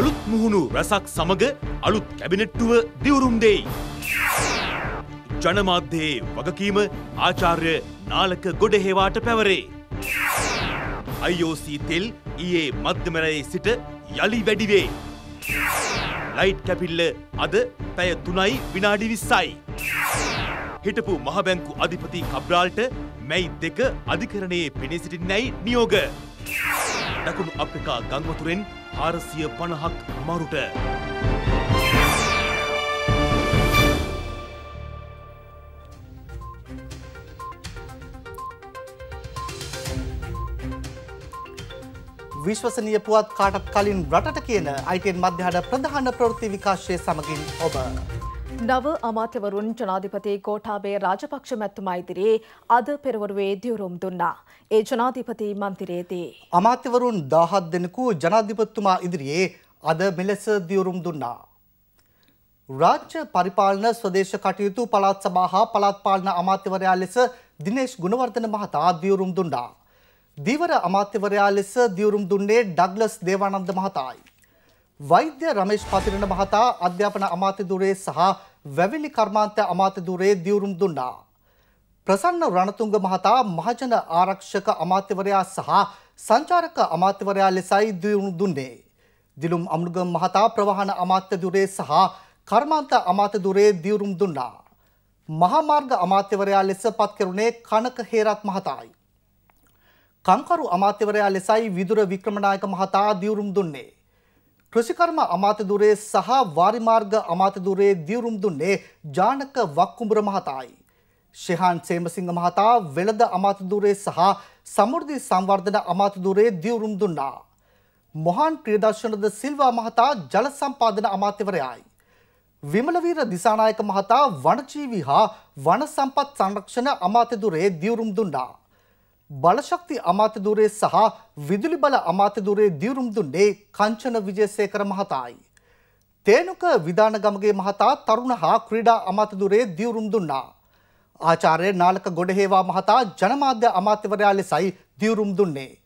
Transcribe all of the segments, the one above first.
අලුත් මුහුණු රැසක් සමග අලුත් කැබිනට්ටුව දිවුරුම් දෙයි. ජනමාධ්‍යයේ වගකීම ආචාර්ය නාලක ගොඩහේවාට පැවරේ. IOC තෙල් ඊයේ මධ්‍යමරයේ සිට යළි වැඩිවේ. ලයිට් කැපිල්ල අද පැය තුනයි විනාඩි විස්සයි. හිටපු මහබැංකු අධිපති කබ්්‍රාල්ට මැයි දෙක අධිකරණයේ පෙනී සිටින්නැයි නියෝග. දකුණු අප්‍රිකා ගංවතුරෙන් හාරසිය පණහක් මරුට. විශ්වසනය පුවත් කාටත් කලින් රටට කියන අයිටෙන් මධ්‍යහට ප්‍රධාන ප්‍රෘති විකාශය සමගින් ඔබ. නව අමාත්‍යවරුන් ජනාධිපති කෝටාබේ රාජපක්ෂ මැත්තුමා ඉදිරියේ අද පෙරවරුවේ දියුරුම් දුන්නා. ඒ ජනාධිපති මන්තිරයේදී. අමාත්‍යවරුන් දහත් දෙනෙකු ජනාධිපත්තුමා ඉදිරියේ අද මෙලෙස දියුරුම් දුන්නා. රාජ්‍ය පරිපාලන ස්වදේශ කටයුතු පළාත් සභා හා පළාත් පාලන අමාත්‍යවරයා ලෙස දිනේශ් ගුණවර්ධන මහතා දියුරුම් දුන්නා. දීවර අමාත්‍යවරයා ලෙස දියුරුම් දුන්නේ ඩග්ලස් දේවානන්ද මහතායි. වෛද්‍ය රමේෂ් පතිරණ මහතා අධ්‍යාපන අමාත්‍යදුරේ සහ වැවිලි කර්මාන්ත අමාත්‍යදුරේ දියුරුම් දුන්නා. ප්‍රසන්න රණතුංග මහතා මහජන ආරක්ෂක අමාත්‍යවරයා සහ සංචාරක අමාත්‍යවරයා ලෙසයි දියුණු දුන්නේ. දිලුම් අමුණුගම් මහතා ප්‍රවාහන අමාත්‍යදුරේ සහ කර්මාන්ත අමාත්‍යදුරේ දියුරුම් දුන්නා. මහාමාර්ග අමාත්‍යවරයා ලෙස පත් කෙරුණේ කනක හේරත් මහතායි. කංකරු අමාත්‍යවරයා ලෙසයි විදුර වික්‍රමනායක මහතා දියුරුම් දුන්නේ. කෘෂිකර්ම අමාත්‍යදුරේ සහ වාරිමාර්ග අමාත්‍යදුරේ දියුරුම් දුන්නේ ජානක වක්කුඹර මහතායි. ශිහාන් සේමසිංහ මහතා වෙළඳ අමාත්‍යදුරේ සහ සමෘද්ධි සංවර්ධන අමාත්‍යදුරේ දියුරුම් දුන්නා. මොහන් ප්‍රියදර්ශනද සිල්වා මහතා ජල සම්පාදන අමාත්‍යවරයායි. විමලවීර දිසානායක මහතා වනජීවි හා වන සම්පත් සංරක්ෂණ අමාත්‍යදුරේ දියුරුම් දුන්නා. බලශක්ති අමාත්‍යදූරේ සහ විදුලි බල අමාත්‍යදූරේ දියුරුම් දුන්නේ කංචන විජේසේකර මහතායි. තේනුක විධානගමගේ මහතා තරුණ හා ක්‍රීඩා අමාත්‍යදූරේ දියුරුම් දුන්නා. ආචාර්ය නාලක ගොඩහේවා මහතා ජනමාධ්‍ය අමාත්‍යවරයා ලෙසයි දියුරුම් දුන්නේ.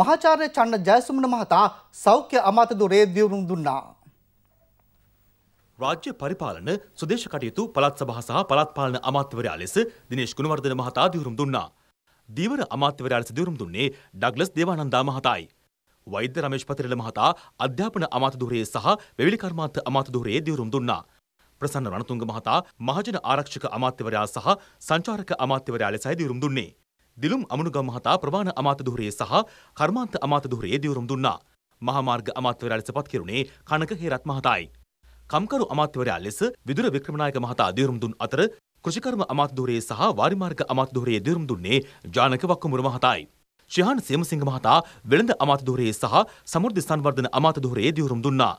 මහාචාර්ය චන්න ජයසුමන මහතා සෞඛ්‍ය අමාත්‍යදූරේ දියුරුම් දුන්නා. රාජ්‍ය පරිපාලන සුදේශ කටයුතු පළත් සභහ සහ පළත් පාලන අමාත්‍යවරයා ලෙස දිනේශ් ගුණවර්ධන මහතා දියුරුම් දුන්නා. දීවර අමාත්‍යවරයාට සිදුවුම් දුන්නේ ඩග්ලස් දේවානන්දා මහතායි. වෛද්‍ය රමේෂ් පතිරල මහතා අධ්‍යාපන අමාත්‍ය ධුරයේ සහ වෙවිලි කර්මාන්ත අමාත්‍ය ධුරයේ දිවුරුම් දුන්නා. ප්‍රසන්න රණතුංග මහතා මහජන ආරක්ෂක අමාත්‍යවරයා සහ සංචාරක අමාත්‍යවරයා ලෙසයි දිවුරුම් දුන්නේ. දිලුම් අමනුගම් මහතා ප්‍රවාණ අමාත්‍ය ධුරයේ සහ කර්මාන්ත අමාත්‍ය ධුරයේ දිවුරුම් දුන්නා. මහාමාර්ග අමාත්‍යවරයා ලෙස පත් කෙරුණේ කනක හේරත් මහතායි. කම්කරු අමාත්‍යවරයා ලෙස විදුර වික්‍රමනායක මහතා දිවුරුම් දුන් අතර කෘෂිකර්ම අමාත්‍යධූරයේ සහ වාරිමාර්ග අමාත්‍යධූරයේ දිරුම් දුන්නේ ජානක වක්කමුර මහතායි. ශිහාන් සේමසිංහ මහතා වෙළඳ අමාත්‍යධූරයේ සහ සමෘද්ධි සංවර්ධන අමාත්‍යධූරයේ දිරුම් දුන්නා.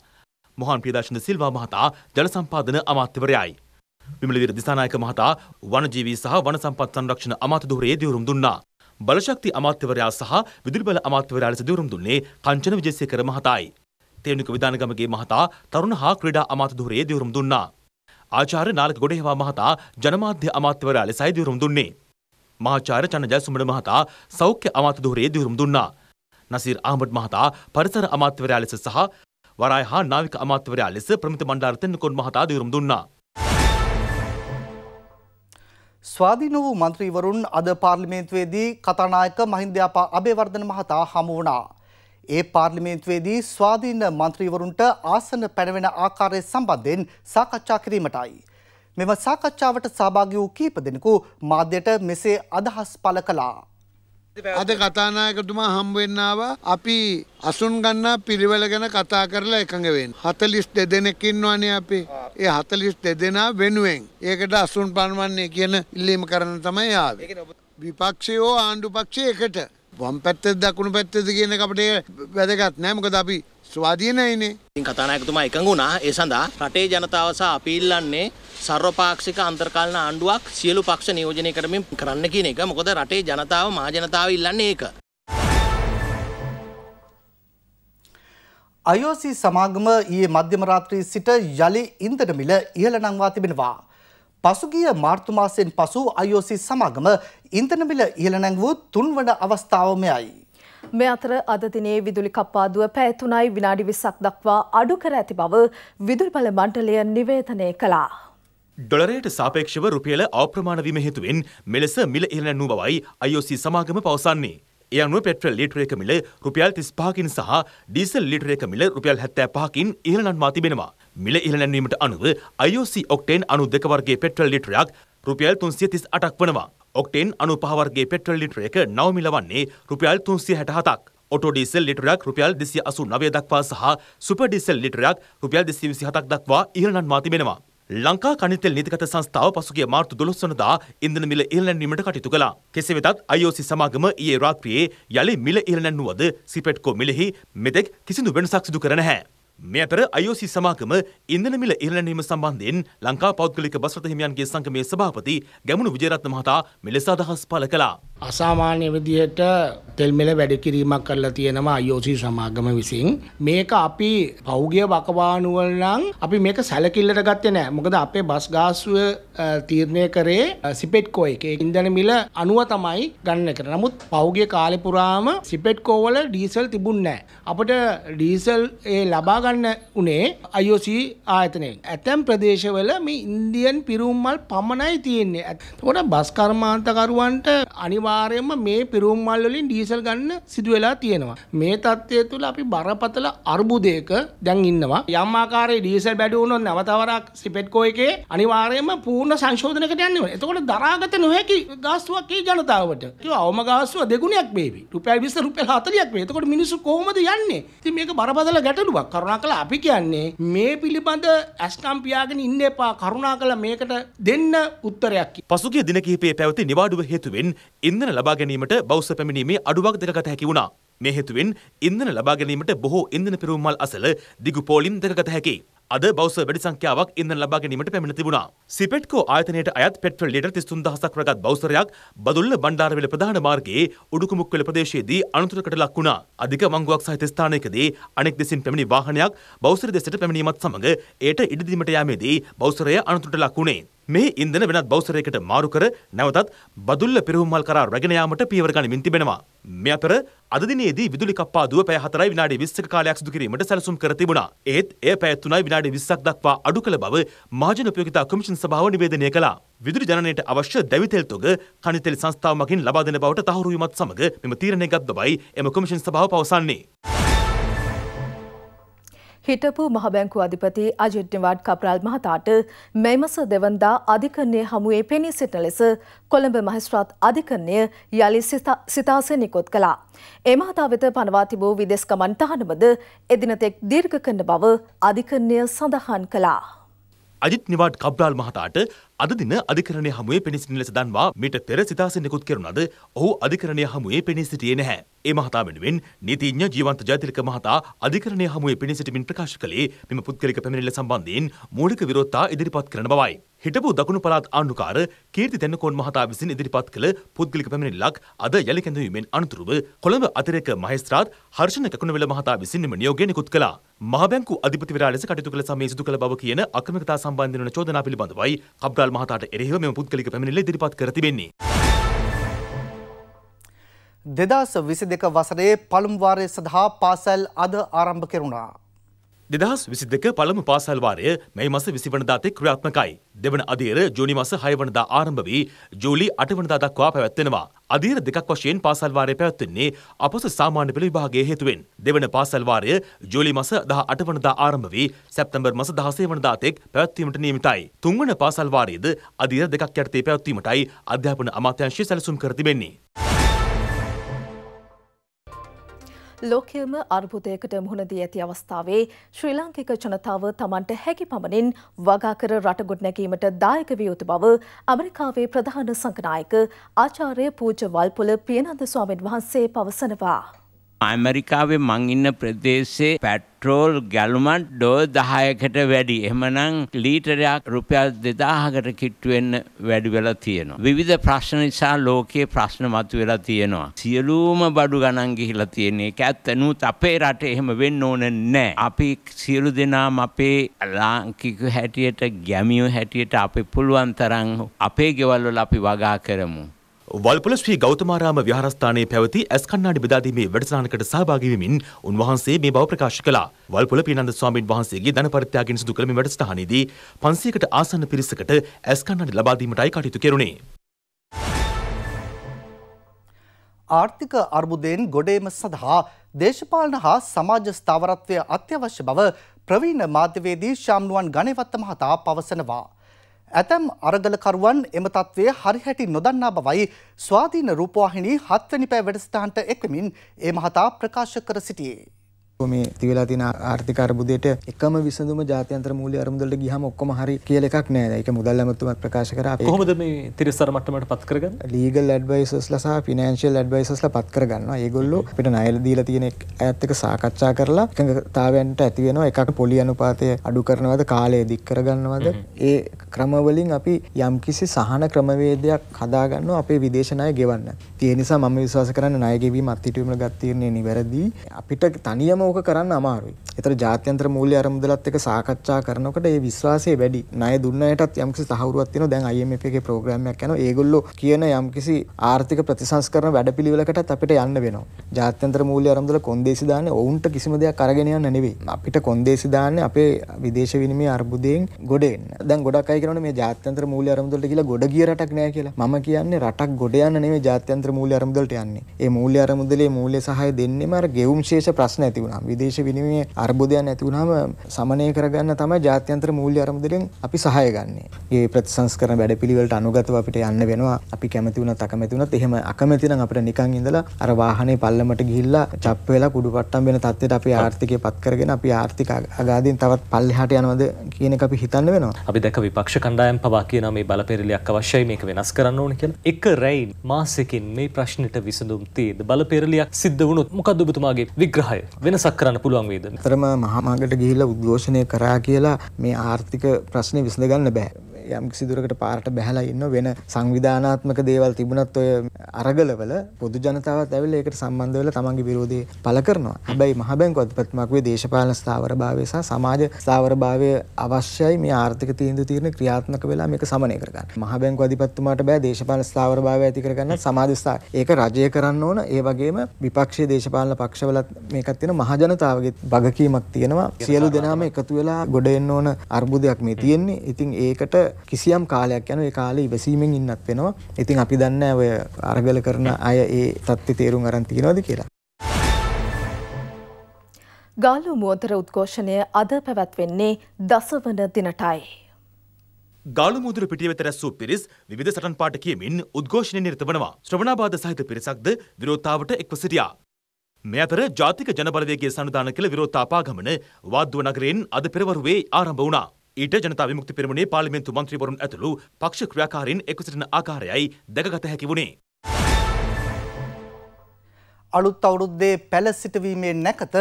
මොහන් ප්‍රියදර්ශන සිල්වා මහතා ජල සම්පාදන අමාත්‍යවරයයි. විමලවීර දිසානායක මහතා වනජීවී සහ වන සම්පත් සංරක්ෂණ අමාත්‍යධූරයේ දිරුම් දුන්නා. බලශක්ති අමාත්‍යවරයා සහ විදුලි බල අමාත්‍යවරයා ලෙස දිරුම් දුන්නේ කංචන විජේසේකර මහතායි. තේනික විධානගමගේ මහතා තරුණ හා ක්‍රීඩා අමාත්‍යධූරයේ දිරුම් දුන්නා. ආචාර්ය නාලක ගොඩේවා මහතා ජනමාධ්‍ය අමාත්‍යවරයා ලෙසයි දිරුම් දුන්නේ. මහාචාර්ය චන්න ජයසුමන මහතා සෞඛ්‍ය අමාත්‍ය ධුරයේ දිරුම් දුන්නා. නසීර් අහමඩ් මහතා පරිසර අමාත්‍යවරයා ලෙස සහ වරාය හා නාවික අමාත්‍යවරයා ලෙස ප්‍රමිත මණ්ඩාර තෙන්නකොන් මහතා දිරුම් දුන්නා. ස්වාධීන වූ මන්ත්‍රීවරුන් අද පාර්ලිමේන්තුවේදී කතානායක මහින්දයාපා අබේවර්ධන මහතා හමු වුණා. ඒ පාර්ලිමේන්තුවේදී ස්වාධීන මන්ත්‍රීවරුන්ට ආසන පැනවෙන ආකාරය සම්බන්ධයෙන් සාකච්ඡා කිරීමටයි. මෙම සාකච්ඡාවට සහභාගී වූ කීප දෙනෙකු මාධ්‍යයට මෙසේ අදහස් පළ කළා. අද කතානායකතුමා හම්බවෙන්නාව අපි අසුන් ගන්නා පිරිවල ගැන කතා කරලා එකඟවෙන්. හතලිස් දෙදෙනෙකින්වානේ අපේ ඒ හතලිස් දෙදෙනා වෙනුවෙන්. ඒකට අසුන් පන්වන්නේ කියන ඉල්ලීම කරන තමයි ආවේ. විපක්ෂයෝ ආණ්ඩු පක්ෂය එකට වම් පැත්තෙද දකුණු පැත්තෙද කියන එක අපිට වැදගත් නෑ මොකද අපි ස්වාධීනයිනේ. ඉතින් කතානායකතුමා එකඟ වුණා ඒ සඳහා රටේ ජනතාව සහ අපි ඉල්ලන්නේ සර්වපාක්ෂික අන්තර්කාලීන ආණ්ඩුවක් සියලු පක්ෂ නියෝජනය කරමින් කරන්න කියන එක. මොකද රටේ ජනතාව මහා ජනතාව ඉල්ලන්නේ ඒක. IOC සමාගම ඊයේ මධ්‍යම රාත්‍රී සිට යලි ඉන්ධන මිල ඉහළ නංවා තිබෙනවා. පසුගිය මාර්තු මාසයෙන් පසු IOC සමාගම ඉන්ධන මිල ඉහළ නැංවූ තුන්වන අවස්ථාවමයයි. මේ අතර අද දිනේ විදුලි කප්පාදුව පැය 3යි විනාඩි 20ක් දක්වා අඩු කර ඇති බව විදුලි බල මණ්ඩලය නිවේදනය කළා. ඩොලරයට සාපේක්ෂව රුපියල අප්‍රමාණ වීම හේතුවෙන් මෙලෙස මිල ඉහළ නැණු බවයි IOC සමාගම පවසන්නේ. ඒ අනුව පෙට්‍රල් ලීටර එක මිල රුපියල් 35කින් සහ ඩීසල් ලීටර එක මිල රුපියල් 75කින් ඉහළ නන්වා තිබෙනවා. මිල ඉහළැන්වීමට අනුව IOC ඔක්ටේන් අනු දෙකවර්ගේ පෙට්‍රල් ලිටරයක් රුපියල් තුන්සිය තිස් අටක් වනවා. ඔක්ටේන් අනු පහවර්ගේ පෙට්‍රල් ලිටර එක නවමිල වන්නේ රුපියල් තුන්සිය හැටහතක්. ඔටෝඩීසල් ලිටරයක් රුපියල් දෙසිය අසු නවය දක්වා සහ සුපඩිසල් ලිටරයක් රුපියල් දෙසිය විසි හතක් දක්වා ඉහළනන්වා තිබෙනවා. ලංකා කනිතෙල් නීතිගත සංස්ථාව පසුගිය මාර්තු 12 වනදා ඉන්ධන මිල ඉහළැන්වීමට කටයුතු කළා. කෙසේ වෙතත් IOC සමාගම ඊයේ රාත්‍රියේ යලි මිල ඉහළැන්වුවද සිපෙට්කෝ මිලෙහි මෙතෙක් කිසිදු වෙනසක් සිදු කර නැහැ. මේ අතර IOC සමාගම ඉන්ධන මිල ඉහළ ගැනීම සම්බන්ධයෙන් ලංකා පෞද්ගලික බස්රථ හිමියන්ගේ සංගමේ සභාපති ගැමුණු විජේරත්න මහතා මෙලෙස අදහස් පළ කළා. අසාමාන්‍ය විදිහට තෙල් මිල වැඩි කිරීමක් කරලා තියෙනවා IOC සමාගම විසින්. මේක අපි පෞගිය වකවානුවල නම් අපි මේක සැලකිල්ලට ගත්තේ නැහැ. මොකද අපේ බස් ගාස්තුව තීරණය කරේ සිපෙට්කෝ එකේ ඉන්ධන මිල 90 තමයි ගණන කරන්නේ. නමුත් පෞගිය කාලේ පුරාම සිපෙට්කෝ වල ඩීසල් තිබුණ නැහැ. අපිට ඩීසල් ඒ ලබා හොයාගන්න උනේ IOC ආයතනයෙන්. ඇතැම් ප්‍රදේශවල මේ ඉන්දියන් පිරුම්මල් පමණයි තියෙන්නේ. එතකොට බස් කර්මාන්තකරුවන්ට අනිවාර්යයෙන්ම මේ පිරුම්මල් වලින් ඩීසල් ගන්න සිදු වෙලා තියෙනවා. මේ தත්ත්වය තුළ අපි බරපතල අර්බුදයක දැන් ඉන්නවා. යම් ආකාරයේ ඩීසල් බැඩු වුණොත් නැවතවරක් සිපෙට්කෝ එකේ අනිවාර්යයෙන්ම පූර්ණ සංශෝධනයකට යන්න ඕනේ. එතකොට දරාගත නොහැකි ගාස්තුවක් ඒ ජනතාවට. කිව්වා අවම ගාස්තුව දෙගුණයක් වේවි. රුපියල් 20 රුපියල් 40ක් වේ. එතකොට මිනිස්සු කොහොමද යන්නේ? ඉතින් මේක බරපතල ගැටලුවක්. කරුණා කරුණා කළ අපි කියන්නේ මේ පිළිබඳ ඇස්කම් පියාගෙන ඉන්න එපා කරුණා කළ මේකට දෙන්න උත්තරයක්. පසුගිය දින කිහිපයේ පැවති නිවාඩුව හේතුවෙන් ඉන්ධන ලබා ගැනීමට බෞද්ධ පැමිණීමේ අඩුවක් දැකගත හැකි වුණා. මේ හේතුවෙන් ඉන්ධන ලබා ගැනීමට බොහෝ ඉන්ධන පිරවුම්මල් අසල දිගු පෝලිම් දැකගත හැකියි. අද බෞස වැඩි සංඛ්‍යාවක් ඉන්ධන ලබා ගැනීමට පැමිණ තිබුණා. සිපෙට්කෝ ආයතනයට අයත් පෙට්‍රල් ලීටර් 33000ක් රැගත් බෞසරයක් බදුල්ල බණ්ඩාරවැලි ප්‍රධාන මාර්ගයේ උඩුකුමුක්වල ප්‍රදේශයේදී අනතුරකට ලක් වුණා. අධික මංගුවක් සහිත ස්ථානයකදී අනෙක් දෙසින් පැමිණි වාහනයක් බෞසර දෙසට පැමිණීමත් සමග එයට ඉඩ දීමට යාමේදී බෞසරය අනතුරට ලක් වුණේ. මේ ඉන්ධන වෙනත් බෞසරයකට මාරු කර නැවතත් බදුල්ල පෙරහුම්මල් කරා රැගෙන යාමට පියවර ගනිමින් තිබෙනවා. මේ අතර අද දිනේදී විදුලි කප්පාදුව පැය 4යි විනාඩි 20ක කාලයක් සිදු කිරීමට සැලසුම් කර තිබුණා. ඒත් එය පැය 3යි විනාඩි 20ක් දක්වා අඩු කළ බව මාජන උපයෝගිතා කොමිෂන් සභාව නිවේදනය කළා. විදුලි ජනනයට අවශ්‍ය දැවිතෙල් තොග කණිතෙල් සංස්ථාව මගින් ලබා දෙන බවට තහවුරු වීමත් සමග මෙම තීරණය ගත් බවයි එම කොමිෂන් සභාව පවසන්නේ. හිටපු මහබැංකු අධිපති අජිට්නිවාඩ් කප්‍රාල් මහතාට මේ මස දෙවන්දා අධිකරණය හමුවේ පෙනී සිටන ලෙස කොළඹ මහස්ත්‍රාත් අධිකරණය යළි සිතාසය නිකොත් කළා. ඒ මහතා වෙත පනවා තිබූ විදෙස්කමන් තහනමද එදිනතෙක් දීර්ඝ කරන බව අධිකරණය සඳහන් කළා. අජිත් නිවාඩ් කබ්්‍රාල් මහතාට අද දින අධිකරණය හමුවේ පෙනී සිටින ලෙස දන්වා මීට පෙර සිතාසෙන් නිකුත් කෙරුණද ඔහු අධිකරණය හමුවේ පෙනී සිටියේ නැහැ. ඒ මහතා වෙනුවෙන් නීතිඥ ජීවන්ත ජයතිලක මහතා අධිකරණය හමුවේ පෙනී සිටමින් ප්‍රකාශ කළේ මෙම පුද්ගලික පැමිණිල්ල සම්බන්ධයෙන් මූලික විරෝධතා ඉදිරිපත් කරන බවයි. හිටපු දකුණු පළාත් ආණ්ඩුකාර කීර්ති තෙන්නකෝන් මහතා විසින් ඉදිරිපත් කළ පුද්ගලික පැමිණිල්ලක් අද යළි කැඳවීමෙන් අනතුරුව කොළඹ අතිරේක මහේස්ත්‍රාත් හර්ෂණ කකුණවෙල මහතා විසින්ම නියෝගය නිකුත් කළා. මහබැංකු අධිපතිවරයා ලෙස කටයුතු කළ සමයේ සිදු කළ බව කියන අක්‍රමිකතා සම්බන්ධ වන චෝදනා පිළිබඳවයි කබ්රාල් මහතාට එරෙහිව මෙම පුද්ගලික පැමිණිල්ල ඉදිරිපත් කර තිබෙන්නේ. දෙදස් විසි දෙක වසරේ පළම්වාරය සඳහා පාසැල් අද ආරම්භ කෙරුණා. දෙදහස් විසි දෙක පළමු පාසල්වාරය මේ මස විසිවනදා තෙක් ක්‍රියාත්මකයි. දෙවන අධීර ජූනි මස හයවනදා ආරම්භ වී ජූලි අටවනදා දක්වා පැවැත්වෙනවා. අධීර දෙකක් වශයෙන් පාසල්වාරය පැවැත්වෙන්නේ අපොස සාමාන්‍ය පෙළ විභාගයේ හේතුවෙන්. දෙවන පාසල්වාරය ජූලි මස දහ අටවනදා ආරම්භ වී සැප්තැම්බර් මස දහසේ වනදා තෙක් පැවැත්වීමට නියමිතයි. තුන්වන පාසල්වාරයේද අධීර දෙකක් යටතේ පැවැත්වීමටයි අධ්‍යාපන අමාත්‍යංශය සැලසුම් කර තිබෙන්නේ. ලෝකයම අර්බුදයකට මුහුණදී ඇති අවස්ථාවේ ශ්‍රී ලාංකික ජනතාව තමන්ට හැකි පමණින් වගාකර රට ගොඩනැගීමට දායක විය යුතු බව ඇමරිකාවේ ප්‍රධාන සංඝනායක ආචාර්ය පූජ වල්පොල ප්‍රියනන්ද ස්වාමීන් වහන්සේ පවසනවා. ඇමරිකාවේ මං ඉන්න ප්‍රදේශයේ පැට්‍රෝල් ගැලුමන් ඩෝ දහයකට වැඩි. එහෙමනම් ලීටරයක් රුපියල් දෙදාහකට කිට්ටු වෙන්න වැඩි වෙලා තියෙනවා. විවිධ ප්‍රශ්න නිසා ලෝකයේ ප්‍රශ්න මතුවෙලා තියෙනවා. සියලුම බඩු ගණන් ගිහිලා තියෙන එක ඇත්ත. නමුත් අපේ රටේ එහෙම වෙන්න ඕන නැහැ. අපි සියලු දෙනාම අපේ ලාංකික හැටියට, ගැමියෝ හැටියට අපි පුළුවන් තරම් අපේ ගෙවල් වල අපි වගා කරමු. වල්පොල ශ්‍රී ගෞතමාරාම විහාරස්ථානයේ පැවති ඇස් කණ්ණාඩි බෙදාදීමේ වැඩසටහනකට සහභාගී වෙමින් උන්වහන්සේ මේ බව ප්‍රකාශ කළා. වල්පොල පියනන්ද ස්වාමීන් වහන්සේගේ ධන පරිත්‍යාගයෙන් සිදු කළ මේ වැඩසටහනේදී 500කට ආසන්න පිරිසකට ඇස් කණ්ණාඩි ලබා දීමටයි කටයුතු කෙරුණේ. ආර්ථික අර්බුදයෙන් ගොඩේම සඳහා දේශපාලන හා සමාජ ස්ථාවරත්වය අත්‍යවශ්‍ය බව ප්‍රවීණ මාධ්‍යවේදී ශාම්නුවන් ගණේවත්ත මහතා පවසනවා. ඇතැම් අරගලකරුවන් එම තත්ත්වය හරිහැටි නොදන්නා බවයි ස්වාධීන රූපවාහිනී හත්වනි පෑ වැඩසටහන්ට එක්වමින් ඒ මහතා ප්‍රකාශ කර සිටියේ. මේ තිවලා තින ආර්ථික අර්බුදයට එකම විසඳුම ජාත්‍යන්තර මූල්‍ය අරමුදලට ගියහම ඔක්කොම හරි කියලා එකක් නෑ. ඒක මුදල් ඇමතුමත් ප්‍රකාශ කරා. කොහොමද මේ තිරසර මට්ටමට පත් කරගන්නේ? ලීගල් ඇඩ්වයිසර්ස්ලා සහ ෆිනෑන්ෂියල් ඇඩ්වයිසර්ස්ලා පත් කරගන්නවා. ඒගොල්ලෝ අපිට ණයල දීලා තියෙන අයත් එක්ක සාකච්ඡා කරලා එකඟතාවයන්ට ඇති වෙනවා. එකක් පොලි අනුපාතය අඩු කරනවද, කාලය දික් කරගන්නවද? ඒ ක්‍රම වලින් අපි යම්කිසි සහන ක්‍රමවේදයක් හදාගන්නවා අපේ විදේශ ණය ගෙවන්න. ඒ නිසා මම විශ්වාස කරන්නේ ණය ගෙවීම අත්හිටුවීම ගත් තීරණය නිවැරදි. අපිට තනියම ඕක කරන්න අමාරුයි. එතර ජාත්‍යන්ත්‍ර මූල්‍ය අරමුදලත් එක සාකච්ඡා කරනකොට ඒ විශ්වාසය වැඩි. ණය දුන්නයටත් යම්කිසි තහවුරුවක් තියෙනවා. දැන් IMF එකේ ප්‍රෝග්‍රෑම් එකක් යනවා. ඒගොල්ලෝ කියන යම්කිසි ආර්ථික ප්‍රතිසංස්කරණ වැඩපිළිවෙලකටත් අපිට යන්න වෙනවා. ජාත්‍යන්ත්‍ර මූල්‍ය අරමුදල කොන්දේසි දාන්නේ ඔවුන්ට කිසිම දෙයක් අරගෙන යන්න නෙවෙයි. අපිට කොන්දේසි දාන්නේ අපේ විදේශ විනිමය අර්බුදයෙන් ගොඩ එන්න. දැන් ගොඩක් අය කියනවනේ මේ ජාත්‍යන්ත්‍ර මූල්‍ය අරමුදලට කියලා ගොඩ ගිය රටක් නෑ කියලා. මම කියන්නේ රටක් ගොඩ යන්න නෙමෙයි ජාත්‍යන්ත්‍ර මූල්‍ය අරමුදලට යන්නේ. ඒ මූල්‍ය අරමුදලේ මූල්‍ය සහාය දෙන්නේ මාර ගෙවුම් ශේෂ ප්‍රශ්න ඇති වුණා. වුණහම් විදේශ විනිමේ අර්බුදයන් ඇති වුණහම සමනය කරගන්න තම ජාත්‍යන්ත්‍ර මූල්‍ය අරමුදලින් අපි සහය ගන්නේ ඒ ප්‍රතිසංස්කර වැඩ පිළිවලට අනුගතව අපිට යන්න වෙනවා අපි කැමති වුණ තකමැති වුණත් එහෙම අකමැතිනම් අපිට නිකන් ඉඳලා අර වාහනේ පල්ලමට ගිහිල්ලා චප්පු වෙලා කුඩු පට්ටම් වෙන තත්ත්වයට අපි ආර්ථිකය පත් කරගෙන අපි ආර්ථික අගාධයෙන් තවත් පල්ලෙහාට යනවද කියන එක අපි හිතන්න වෙනවා අපි දැක විපක්ෂ කණ්ඩායම් පවා කියනවා මේ බලපෙරලියක් අවශ්‍යයි මේක වෙනස් කරන්න ඕන කියලා එක රැයින් මාසෙකින් මේ ප්‍රශ්නෙට විසඳුම් තියෙද බලපෙරලියක් සිද්ධ වුණොත් මොකද්ද ඔබතුමාගේ විග්‍රහය වෙනස වෙනසක් කරන්න පුළුවන් වේද? තරම මහා මාර්ගයට ගිහිල්ලා උද්ඝෝෂණය කරා කියලා මේ ආර්ථික ප්‍රශ්නේ විසඳ ගන්න බෑ. යම් සිදුරකට පාරට බැහලා ඉන්න වෙන සංවිධානාත්මක දේවල් තිබුණත් ඔය අරගලවල පොදු ජනතාවත් ඇවිල්ලා ඒකට සම්බන්ධ වෙලා තමන්ගේ විරෝධය පළ කරනවා. හැබැයි මහ බැංකු අධිපතිතුමාක් වේ දේශපාලන ස්ථාවරභාවය සහ සමාජ ස්ථාවරභාවය අවශ්‍යයි මේ ආර්ථික තීන්දුව తీරන ක්‍රියාත්මක වෙලා මේක සමනය කරගන්න. මහ බැංකු අධිපතිතුමාට බෑ දේශපාලන ස්ථාවරභාවය ඇති කරගන්න සමාජ ස්ථාවර. ඒක රජය කරන්න ඕන. ඒ වගේම විපක්ෂයේ දේශපාලන පක්ෂවලත් මේකක් තියෙන මහ ජනතාවගේ වගකීමක් තියෙනවා. සියලු දෙනාම එකතු වෙලා ගොඩ එන්න ඕන අර්බුදයක් මේ තියෙන්නේ. ඉතින් ඒකට කිසියම් කාලයක් යන ඒ කාලේ ඉවසීමෙන් ඉන්නත් වෙනවා. ඉතින් අපි දන්නේ ඔය අරගල කරන අය ඒ தත්ති තේරුම් අරන් තියනවාද කියලා. ගාලු මුවතර උද්ඝෝෂණය අද පැවැත්වෙන්නේ දසවන දිනටයි. ගාලු මුදුර පිටිය වෙත රැස් වූ පිරිස් විවිධ සටන් පාඨ කියමින් උද්ඝෝෂණය නිරත වනවා. ශ්‍රවණාබාධ සහිත පිරිසක්ද විරෝධතාවට එක්ව සිටියා. මේ අතර ජාතික ජනබලවේගයේ සන්නිධාන කළ විරෝධතාපාගමන වාද්දුව නගරයෙන් අද පෙරවරුවේ ආරම්භ වුණා. ඊට ජනතා විමුක්ති පෙරමුණේ පාර්ලිමේන්තු මන්ත්‍රීවරුන් ඇතුළු පක්ෂ ක්‍රියාකාරීන් එක්ව සිටින ආකාරයයි දැකගත හැකි වුණේ. අලුත් අවුරුද්දේ පැළ සිටවීමේ නැකත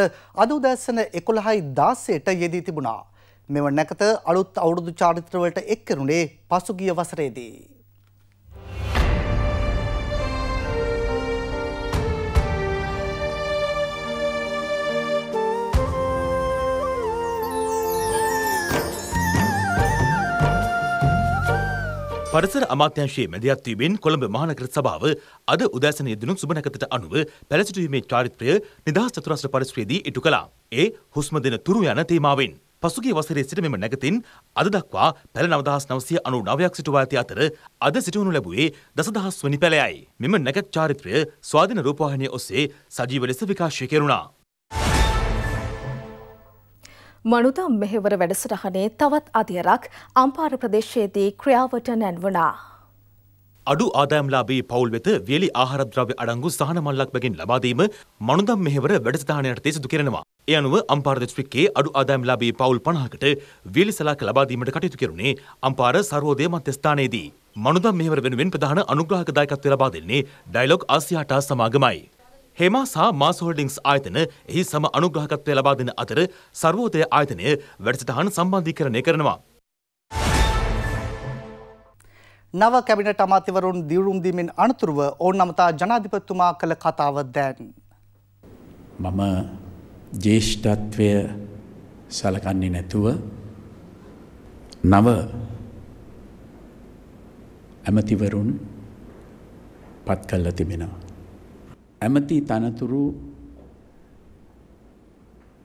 අද උදැසන එකොළහයි දාසයට යෙදී තිබුණා. මෙම නැකත අලුත් අවුරුදු චාරිත්‍රවලට එක් කරුණේ පසුගිය වසරේදී. පරිසර අමාත්‍යංශයේ මැදිහත්වීමෙන් කොළඹ මහනගර සභාව අද උදෑසන යෙදුණු සුබනැකතට අනුව පැලසිටීමේ චාරිත්‍රය නිදහස් චතුරස්‍ර පරිශ්‍රයේදී ඉටු කළා. ඒ හුස්ම දෙන තුරු යන තේමාවෙන්. පසුගිය වසරේ සිට මෙම නැගතින් අද දක්වා පැළ නවදහස් නවසය අනු නවයක් සිටුවා ඇති අතර අද සිටුණු ලැබුවේ දසදහස් වනි පැළයයි. මෙම නැගත් චාරිත්‍රය ස්වාධින රූපවාහිනය ඔස්සේ සජීව ලෙස විකාශය කෙරුණා. මනුදම් මෙහෙවර වැඩසටහනේ තවත් අධියරක් අම්පාර ප්‍රදේශයේදී ක්‍රියාවට නැන්වනා. අඩු ආදායම්ලාබී පවුල් වෙත වියලි ආහාරද්‍රව්‍ය අඩංගු සහන මල්ලක් බැගින් ලබාදීම මනුදම් මෙහෙවර වැඩසටහනයට තේ සිදු කරනවා. ඒ අනුව අම්පාර දිස්ත්‍රික්කයේ අඩු ආදායම්ලාබී පවුල් 50කට වියලි සලාක ලබාදීමට කටයුතු කෙරුණේ අම්පාර සර්වෝදය මධ්‍යස්ථානයේදී. මනුදම් මෙහෙවර වෙනුවෙන් ප්‍රධාන අනුග්‍රහක දායකත්වය ලබා දෙන්නේ ඩයලොග් ආසියාටා සමාගමයි. හෙමා සහ මාස් හෝල්ඩින්ග්ස් ආයතන එහි සම අනුග්‍රහකත්වය ලබා දෙන අතර සර්වෝදය ආයතනය වැඩසටහන සම්බන්ධීකරණය කරනවා. නව කැබිනට අමාත්‍යවරුන් දියුරුම් දීමෙන් අනතුරුව ඕන් අමතා ජනාධිපතිතුමා කළ කතාව දැන්. මම ජේෂ්ඨත්වය සලකන්නේ නැතුව නව ඇමතිවරුන් පත් කල්ල තිබෙනවා. ඇමති තනතුරු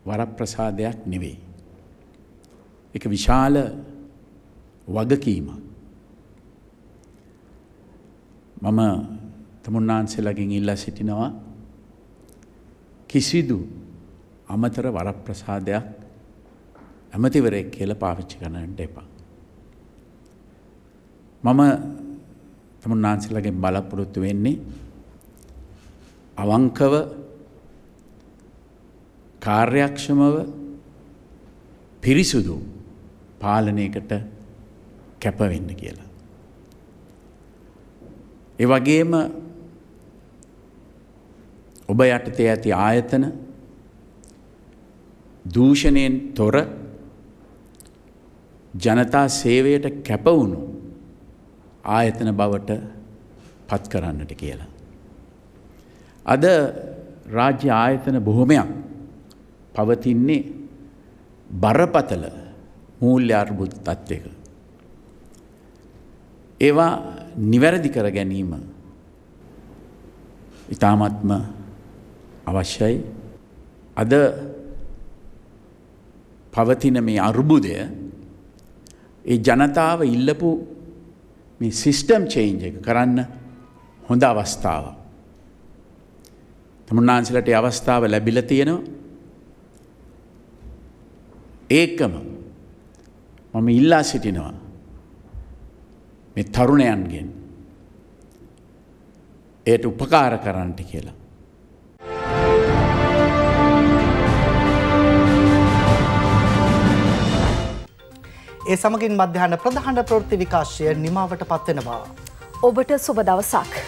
වරප්‍රසාදයක් නෙවෙයි. එක විශාල වගකීමක්. මම තමුන්නාන්සේලගින් ඉල්ලා සිටිනවා කිසිදු අමතර වරප්‍රසාදයක් ඇමතිවරයෙක් කියල පාවිච්චි කරනට එපා. මම තමුන්නාන්සේලගෙන් බලපොරොත්තු වෙන්නේ අවංකව කාර්යක්ෂමව පිරිසුදු පාලනයකට කැපවෙන්න කියලා. ඒ වගේම ඔබ යටතේ ඇති ආයතන දූෂණයෙන් තොර ජනතා සේවයට කැපවුණු ආයතන බවට පත් කරන්නට කියලා. අද රාජ්‍ය ආයතන බොහොමයක් පවතින්නේ බරපතල මූල්‍ය අර්බුද තත්ත්වයක. ඒවා නිවැරදි කර ගැනීම ඉතාමත්ම අවශ්‍යයි. අද පවතින මේ අර්බුදය ඒ ජනතාව ඉල්ලපු මේ සිිස්ටම් චේන්ජ එක කරන්න හොඳ අවස්ථාවක්. මුන්නාන්සලට අවස්ථාව ලැබිල තියෙනවා. ඒකම මම ඉල්ලා සිටිනවා. මේ තරුණයන්ගෙන්. එයට උපකාර කරන්නට කියලා. ඒ සමගින් මධ්‍යහන ප්‍රධාන ප්‍රෘති විකාශය නිමාවට පත්වෙනවා. ඔබට සුබ දවසක්.